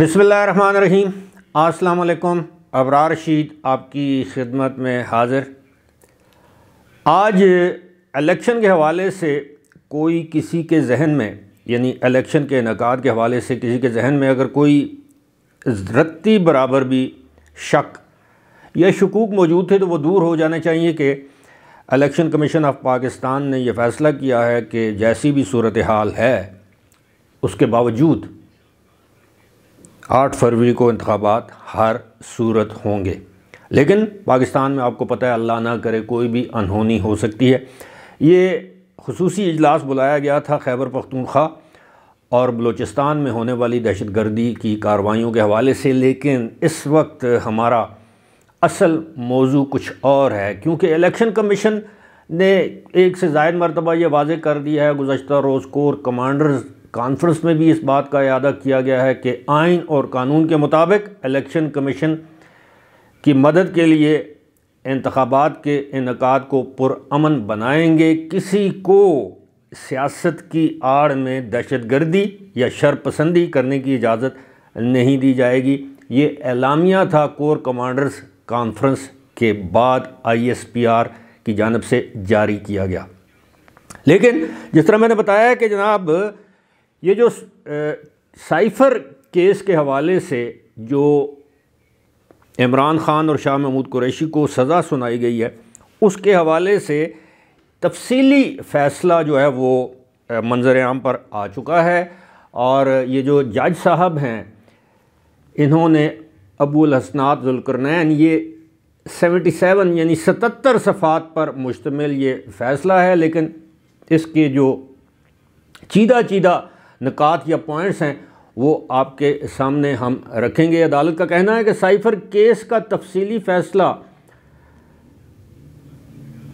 बिसमीम अस्सलाम अबरार रशीद आपकी खिदमत में हाज़िर आज इलेक्शन के हवाले से कोई किसी के जहन में यानी इलेक्शन के इनका के हवाले से किसी के जहन में अगर कोई रत्ती बराबर भी शक या शकूक मौजूद थे तो वो दूर हो जाने चाहिए कि इलेक्शन कमीशन ऑफ पाकिस्तान ने यह फ़ैसला किया है कि जैसी भी सूरत हाल है उसके बावजूद आठ फरवरी को इंतबात हर सूरत होंगे लेकिन पाकिस्तान में आपको पता है अल्लाह ना करे कोई भी अनहोनी हो सकती है ये खसूसी इजलास बुलाया गया था खैबर पख्तूनख्वा और बलूचिस्तान में होने वाली दहशत गर्दी की कार्रवाइयों के हवाले से लेकिन इस वक्त हमारा असल मौजू कुछ और है क्योंकि इलेक्शन कमीशन ने एक से जायद मरतबा ये वाजे कर दिया है गुजशत रोज़ कोर कमांडर्स कॉन्फ्रेंस में भी इस बात का अदा किया गया है कि आइन और कानून के मुताबिक इलेक्शन कमीशन की मदद के लिए इंतबात के इनका को पुरमन बनाएंगे किसी को सियासत की आड़ में दहशत गर्दी या शरपसंदी करने की इजाज़त नहीं दी जाएगी ये एलामिया था कोर कमांडर्स कॉन्फ्रेंस के बाद आईएसपीआर की जानब से जारी किया गया लेकिन जिस तरह मैंने बताया कि जनाब ये जो साइफर केस के हवाले से जो इमरान ख़ान और शाह महमूद कुरैशी को सज़ा सुनाई गई है उसके हवाले से तफसीली फ़ैसला जो है वो मंजर आम पर आ चुका है और ये जो जज साहब हैं इन्होंने अबुल हसनात जुलकरनैन ये 77 यानी 77 सफ़ात पर मुश्तमिल ये फ़ैसला है लेकिन इसके जो चीदा चीदा निकात या पॉइंट्स हैं वो आपके सामने हम रखेंगे अदालत का कहना है कि साइफर केस का तफसीली फैसला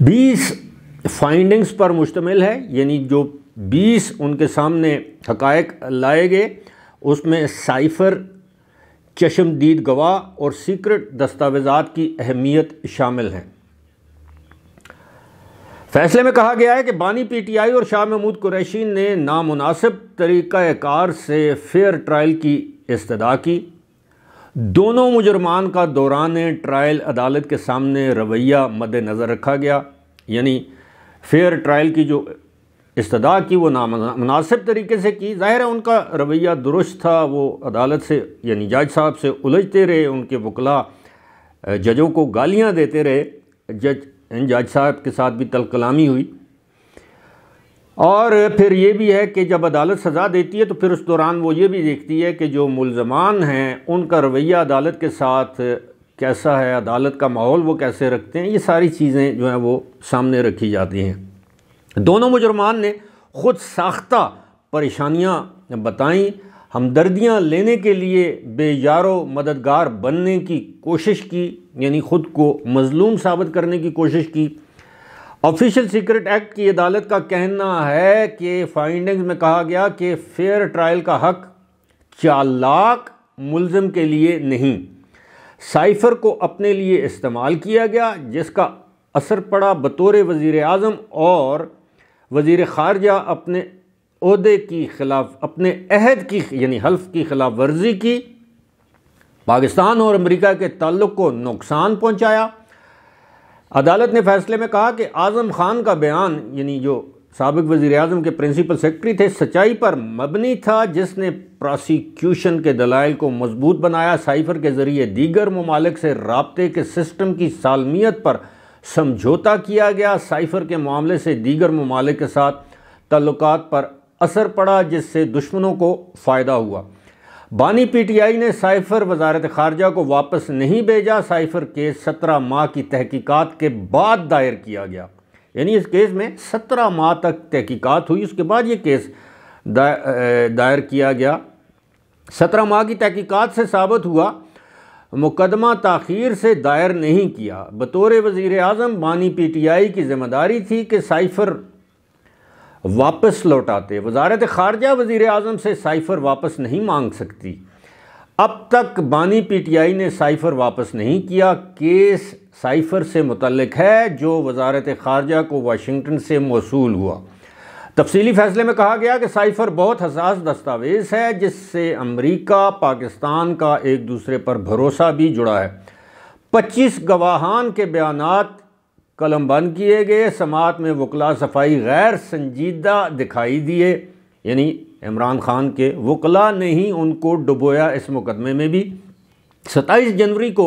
बीस फाइंडिंग्स पर मुश्तमिल है यानी जो बीस उनके सामने हकायक लाए गए उसमें साइफर चशमदीद गवाह और सीक्रेट दस्तावेजात की अहमियत शामिल हैं फैसले में कहा गया है कि बानी पीटीआई और शाह महमूद कुरैशी ने नामुनासिब तरीक़ार से फेयर ट्रायल की इस्तदा की दोनों मुजरमान का दौरान ट्रायल अदालत के सामने रवैया मद्दनज़र रखा गया यानी फेयर ट्रायल की जो इस्तदा की वो नामनासिब तरीके से की ज़ाहिर है उनका रवैया दुरुस्त था वो अदालत से यानी जज साहब से उलझते रहे उनके वकला जजों को गालियाँ देते रहे जज जज साहब के साथ भी तलकलामी हुई और फिर ये भी है कि जब अदालत सज़ा देती है तो फिर उस दौरान वो ये भी देखती है कि जो मुलजमान हैं उनका रवैया अदालत के साथ कैसा है अदालत का माहौल वो कैसे रखते हैं ये सारी चीज़ें जो हैं वो सामने रखी जाती हैं दोनों मुजरमान ने ख़ुद साख्ता परेशानियाँ बताई हमदर्दियाँ लेने के लिए बेयारो मददगार बनने की कोशिश की यानी ख़ुद को मजलूम साबित करने की कोशिश की ऑफिशियल सीक्रेट एक्ट की अदालत का कहना है कि फाइंडिंग्स में कहा गया कि फेयर ट्रायल का हक चालाक मुलम के लिए नहीं साइफर को अपने लिए इस्तेमाल किया गया जिसका असर पड़ा बतौर वज़ी अजम और वज़ी ख़ारजा अपने अहदे की खिलाफ अपने अहद की यानी हल्फ की खिलाफ वर्जी की पाकिस्तान और अमेरिका के ताल्लुक को नुकसान पहुंचाया अदालत ने फैसले में कहा कि आज़म खान का बयान यानी जो सबक वज़ी अजम के प्रिंसिपल सेक्रेटरी थे सच्चाई पर मबनी था जिसने प्रोसिक्यूशन के दलाइल को मजबूत बनाया साइफर के ज़रिए दीगर ममालिक से रबते के सिस्टम की सालमियत पर समझौता किया गया साइफर के मामले से दीगर ममालिक के साथ तल्लुक पर असर पड़ा जिससे दुश्मनों को फ़ायदा हुआ बानी पीटीआई ने साइफर वजारत खारजा को वापस नहीं भेजा साइफर केस सत्रह माह की तहकीकात के बाद दायर किया गया यानी इस केस में सत्रह माह तक तहकीकात हुई उसके बाद ये केस दा, दायर किया गया सत्रह माह की तहकीकात से साबित हुआ मुकदमा तखिर से दायर नहीं किया बतौर वज़ी अजम बानी आई की जिम्मेदारी थी कि साइफर वापस लौटाते वजारत खारजा वज़ी अजम से साइफ़र वापस नहीं मांग सकती अब तक बानी पी टी आई ने साइफ़र वापस नहीं किया केस साइफ़र से मुतलक है जो वजारत खारजा को वाशिंगटन से मौसू हुआ तफसीली फैसले में कहा गया कि साइफ़र बहुत हसास दस्तावेज़ है जिससे अमरीका पाकिस्तान का एक दूसरे पर भरोसा भी जुड़ा है पच्चीस गवाहान के बयान कलम बंद किए गए समात में वकला सफाई गैर संजीदा दिखाई दिए यानी इमरान खान के वकला ने ही उनको डुबोया इस मुकदमे में भी सत्ताईस जनवरी को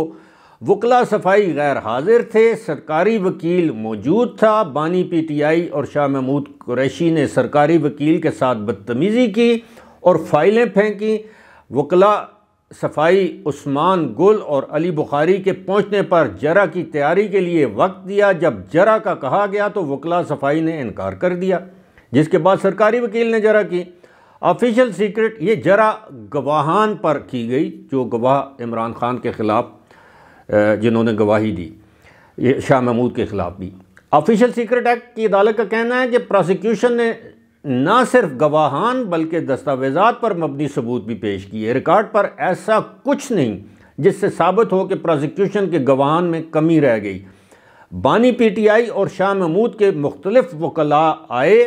वकला सफाई गैर हाजिर थे सरकारी वकील मौजूद था बानी पी टी आई और शाह महमूद कुरैशी ने सरकारी वकील के साथ बदतमीज़ी की और फाइलें फेंकी वकला सफाई उस्मान गुल और अली बुखारी के पहुंचने पर जरा की तैयारी के लिए वक्त दिया जब जरा का कहा गया तो वकला सफाई ने इनकार कर दिया जिसके बाद सरकारी वकील ने जरा की ऑफिशियल सीक्रेट ये जरा गवाहान पर की गई जो गवाह इमरान खान के ख़िलाफ़ जिन्होंने गवाही दी ये शाह महमूद के ख़िलाफ़ भी ऑफिशियल सीक्रेट एक्ट की अदालत का कहना है कि प्रोसिक्यूशन ने ना सिर्फ गवाहान बल्कि दस्तावेजात पर मबनी सबूत भी पेश किए रिकॉर्ड पर ऐसा कुछ नहीं जिससे साबित हो कि प्रोसिक्यूशन के गवाहान में कमी रह गई बानी पी टी आई और शाह महमूद के मुख्तलफ वकला आए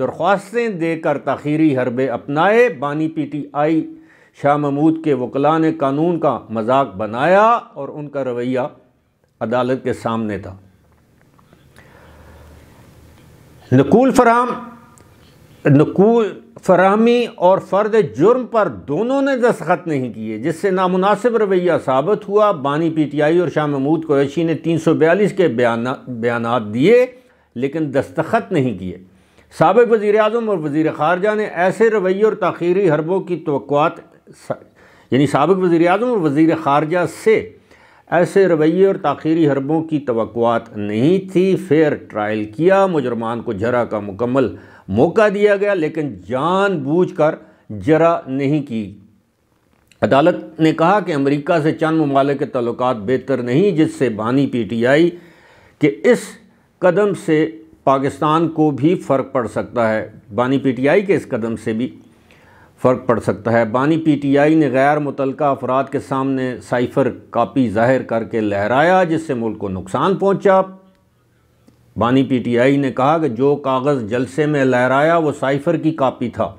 दरख्वास्तें देकर तखीरी हरबे अपनाए बानी P T I Shah Mahmood के वकला ने कानून का मजाक बनाया और उनका रवैया अदालत के सामने था नकूल फराम नकूल फरहमी और फ़र्द जुर्म पर दोनों ने दस्खत नहीं किए जिससे नामनासिब रवैया साबित हुआ बानी पी टी आई और शाह महमूद कुरैशी ने तीन सौ बयालीस के बयान बयान दिए लेकिन दस्तखत नहीं किए सबक वज़ी अजम और वज़ी ख़ारजा ने ऐसे रवैये और तखीरी हरबों की तो यानी सबक वज़ी अजम और वज़ी ख़ारजा से ऐसे रवैये और तखीरी हरबों की तो नहीं थी फेयर ट्रायल किया मुजरमान को जरा का मुकम्मल मौका दिया गया लेकिन जानबूझकर जरा नहीं की अदालत ने कहा कि अमेरिका से चंद ममालिक के तल्लक बेहतर नहीं जिससे बानी पीटीआई के इस कदम से पाकिस्तान को भी फ़र्क पड़ सकता है बानी पीटीआई के इस कदम से भी फ़र्क पड़ सकता है बानी पीटीआई ने गैर मुतल अफराद के सामने साइफर कापी जाहिर करके लहराया जिससे मुल्क को नुकसान पहुँचा बानी पीटीआई ने कहा कि जो कागज़ जलसे में लहराया वो साइफ़र की कापी था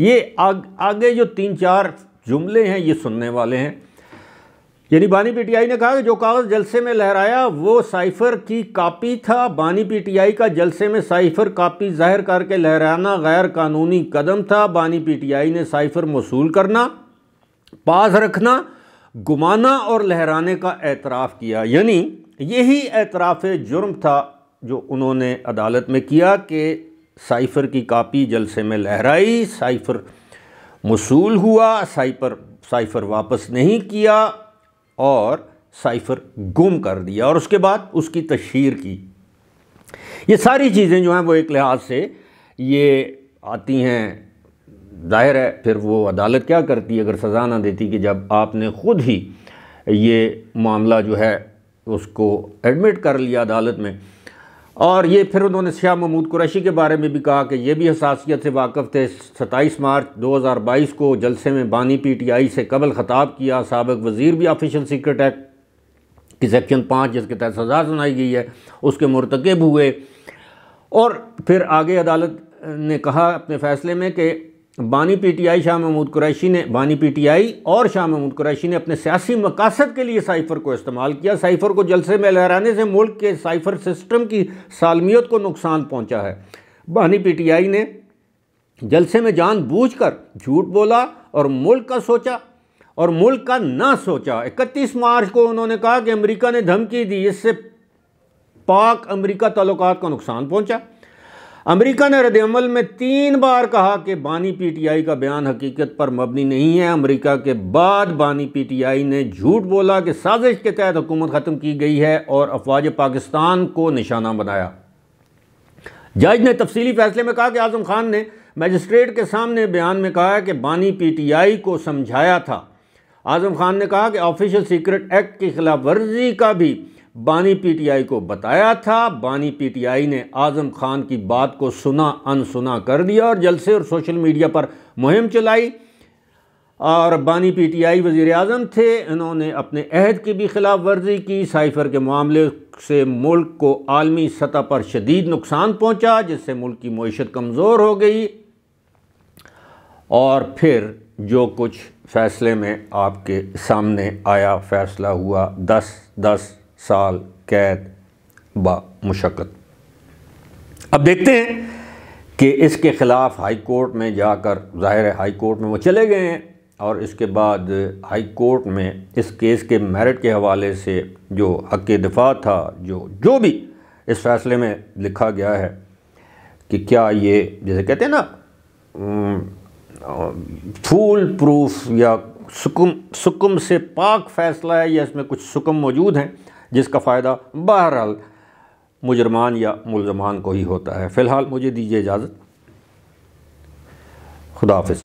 ये आग, आगे जो तीन चार जुमले हैं ये सुनने वाले हैं यानी बानी पीटीआई ने कहा कि जो कागज़ जलसे में लहराया वो साइफ़र की कापी था बानी पीटीआई का जलसे में साइफ़र कापी जाहिर करके लहराना गैर कानूनी कदम था बानी पीटीआई ने साइफ़र मसूल करना पास रखना गुमाना और लहराने का एतराफ़ किया यानी यही एतराफ़ जुर्म था जो उन्होंने अदालत में किया कि साइफ़र की कापी जलसे में लहराई साइफ़र मसूल हुआ साइफ़र साइफ़र वापस नहीं किया और साइफ़र गुम कर दिया और उसके बाद उसकी तशहर की ये सारी चीज़ें जो हैं वो एक लिहाज से ये आती हैं जाहिर है फिर वो अदालत क्या करती अगर सज़ा ना देती कि जब आपने ख़ुद ही ये मामला जो है उसको एडमिट कर लिया अदालत में और ये फिर उन्होंने श्याह महमूद कुरैशी के बारे में भी कहा कि ये भी हसासीत से वाकफ़ थे सत्ताईस मार्च 2022 को जलसे में बानी पी टी आई से कबल ख़ताब किया सबक वज़ीर भी ऑफिशियल सीक्रेट एक्ट की सेक्शन पाँच जिसके तहत सज़ा सुनाई गई है उसके मरतकब हुए और फिर आगे अदालत ने कहा अपने फ़ैसले में कि बानी पीटीआई शाह महमूद कुरैशी ने बानी पीटीआई और शाह महमूद कुरैशी ने अपने सियासी मकासद के लिए साइफर को इस्तेमाल किया साइफर को जलसे में लहराने से मुल्क के साइफर सिस्टम की सालमियत को नुकसान पहुंचा है बानी पीटीआई ने जलसे में जान कर झूठ बोला और मुल्क का सोचा और मुल्क का ना सोचा इकतीस मार्च को उन्होंने कहा कि अमरीका ने धमकी दी इससे पाक अमरीका तल्लत को नुकसान पहुँचा अमेरिका ने रद्दमल में तीन बार कहा कि बानी पीटीआई का बयान हकीकत पर मबनी नहीं है अमेरिका के बाद बानी पीटीआई ने झूठ बोला कि साजिश के तहत हुकूमत ख़त्म की गई है और अफवाज पाकिस्तान को निशाना बनाया जज ने तफसीली फैसले में कहा कि आजम खान ने मजिस्ट्रेट के सामने बयान में कहा कि बानी आई को समझाया था आजम खान ने कहा कि ऑफिशियल सीक्रेट एक्ट की खिलाफ वर्जी का भी बानी पीटीआई को बताया था बानी पीटीआई ने आज़म खान की बात को सुना अनसुना कर दिया और जलसे और सोशल मीडिया पर मुहिम चलाई और बानी पीटीआई वज़ी अजम थे इन्होंने अपने अहद की भी खिलाफ वर्जी की साइफर के मामले से मुल्क को आलमी सतह पर शदीद नुकसान पहुँचा जिससे मुल्क की मीशत कमज़ोर हो गई और फिर जो कुछ फ़ैसले में आपके सामने आया फ़ैसला हुआ दस दस साल कैद मुशक्कत अब देखते हैं कि इसके ख़िलाफ़ हाई कोर्ट में जाकर ज़ाहिर है हाई कोर्ट में वो चले गए हैं और इसके बाद हाई कोर्ट में इस केस के मेरिट के हवाले से जो हक दिफा था जो जो भी इस फैसले में लिखा गया है कि क्या ये जैसे कहते हैं ना फूल प्रूफ या सुकुम सुकुम से पाक फैसला है या इसमें कुछ सुकुम मौजूद हैं जिसका फ़ायदा बहरहाल मुजरमान या मुलजमान को ही होता है फ़िलहाल मुझे दीजिए इजाज़त खुदाफिज